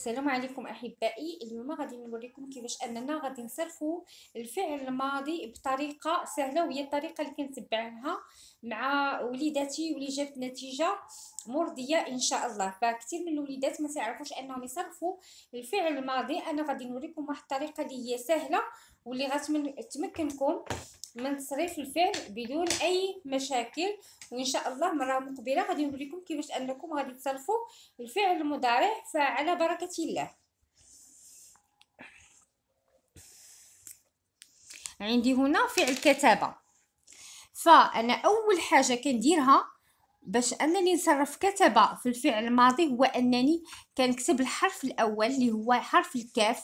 السلام عليكم احبائي اليوم غادي نوريكم كيفاش اننا غادي نصرفوا الفعل الماضي بطريقه سهله وهي الطريقه اللي كنتبعها مع وليداتي واللي جابت نتيجه مرضيه ان شاء الله فكثير من الوليدات ما تعرفوش انهم يصرفوا الفعل الماضي انا غادي نوريكم واحد الطريقه اللي هي سهله واللي غتمكنكم من تصريف الفعل بدون اي مشاكل وان شاء الله مره مقبله غادي نوريكم كيفاش انكم غادي تصرفوا الفعل المضارع فعلى بركه الله عندي هنا فعل كتابه فانا اول حاجه كنديرها باش انني نصرف كتابه في الفعل الماضي هو انني كنكتب الحرف الاول اللي هو حرف الكاف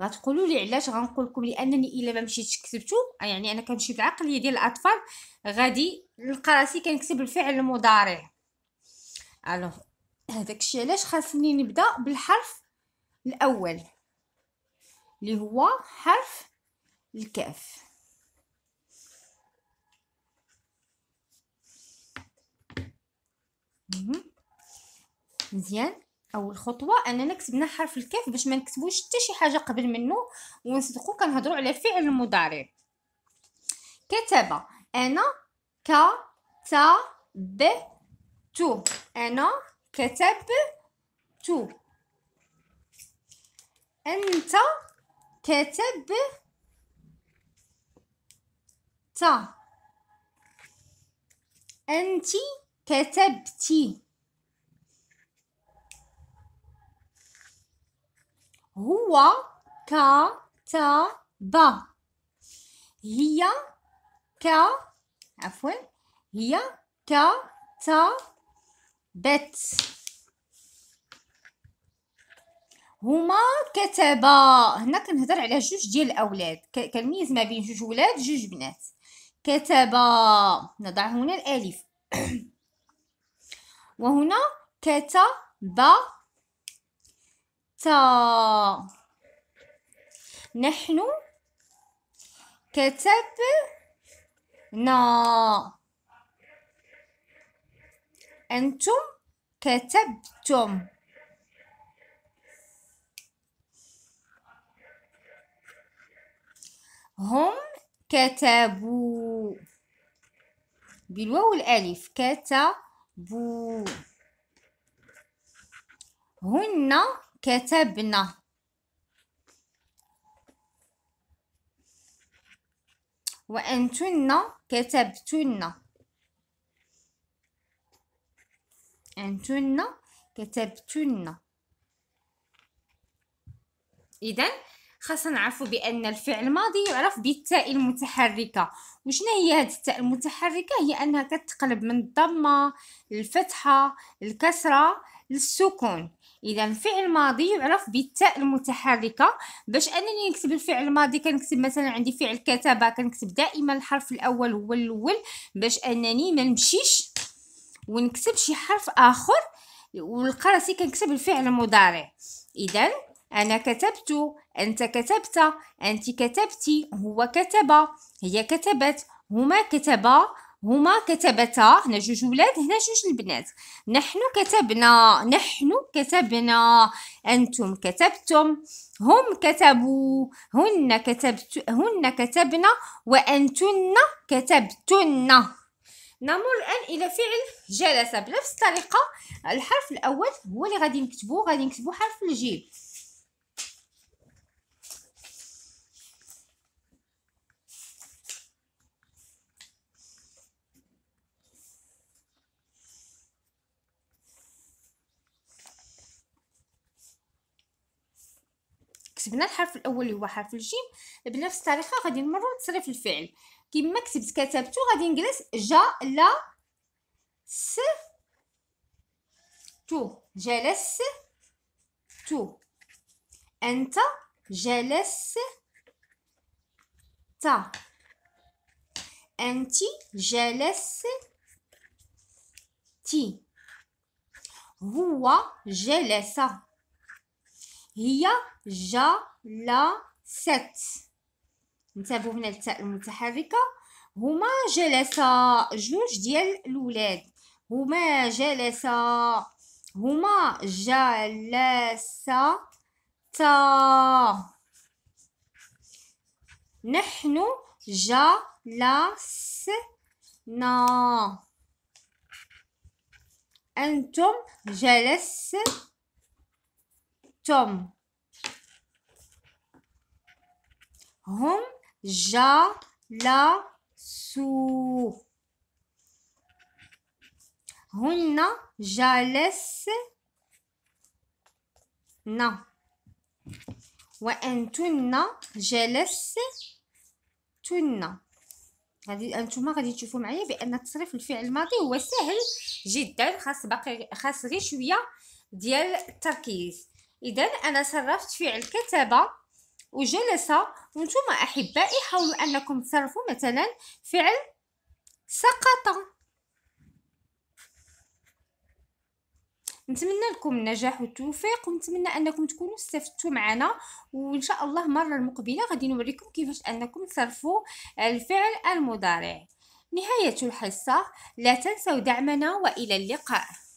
غتقولوا لي علاش غنقول لكم لانني الا ما مشيتش كتبته آه، يعني انا كنمشي بالعقليه ديال الاطفال غادي نلقى راسي كنكتب الفعل المضارع الوغ هذاك الشيء علاش خاصني نبدا بالحرف الاول اللي هو حرف الكاف مزيان اول خطوه اننا كتبنا حرف الكاف باش ما نكتبوش حتى شي حاجه قبل منه ونصدقوا كنهضروا على الفعل المضارع كتب انا ك ت ب تو انا كتب تو انت كتب تا انت كتبتي هو كتب هي ك عفوا هي كتبت هما كتبا هنا كنهضر على جوج ديال الاولاد كنميز ما بين جوج ولاد جوج بنات كتبا نضع هنا الالف وهنا كتبا تا نحن كتبنا أنتم كتبتم هم كتبوا بالواو الألف كتبوا هن كتبنا وأنتن كتبتن أنتن كتبتن إذا خاصنا نعرفوا بأن الفعل الماضي يعرف بالتاء المتحركة وشنا هي هاد التاء المتحركة هي أنها كتقلب من الضمة للفتحة الكسرة للسكون اذا الفعل الماضي يعرف بالتاء المتحركه باش انني نكتب الفعل الماضي كنكتب مثلا عندي فعل كتابه كنكتب دائما الحرف الاول هو الاول باش انني ما نمشيش ونكتب شي حرف اخر ولقى راسي كنكتب الفعل المضارع اذا انا كتبت انت كتبت انت كتبتي هو كتب هي كتبت هما كتبا هما كتبتا هنا جوج ولاد هنا جوج البنات نحن كتبنا نحن كتبنا انتم كتبتم هم كتبوا هن كتبت هن كتبنا وانتن كتبتن نمر الان الى فعل جلس بنفس الطريقه الحرف الاول هو اللي غادي نكتبوه غادي نكتبو حرف الجيم كتبنا الحرف الاول اللي هو حرف الجيم بنفس الطريقه غادي نمروا لتصريف الفعل كما كتبت كتبتو غادي نجلس جا لا س تو جلس تو انت جلس تا انت جلس تي هو جلس هي ست انتبهوا هنا التاء المتحركه هما جلسا جوج ديال الولاد هما جلسا هما جلسا تا نحن جلسنا أنتم جلستم توم هم سو هن نا وأنتن جلستن غادي انتما غادي تشوفوا معايا بان تصريف الفعل الماضي هو سهل جدا خاص باقي خاص غير شويه ديال التركيز اذا انا صرفت فعل كتب وجلس وانتم احبائي حاولوا انكم تصرفوا مثلا فعل سقط نتمنى لكم النجاح والتوفيق ونتمنى انكم تكونوا استفدتوا معنا وان شاء الله المره المقبله غادي نوريكم كيفاش انكم تصرفوا الفعل المضارع نهايه الحصه لا تنسوا دعمنا والى اللقاء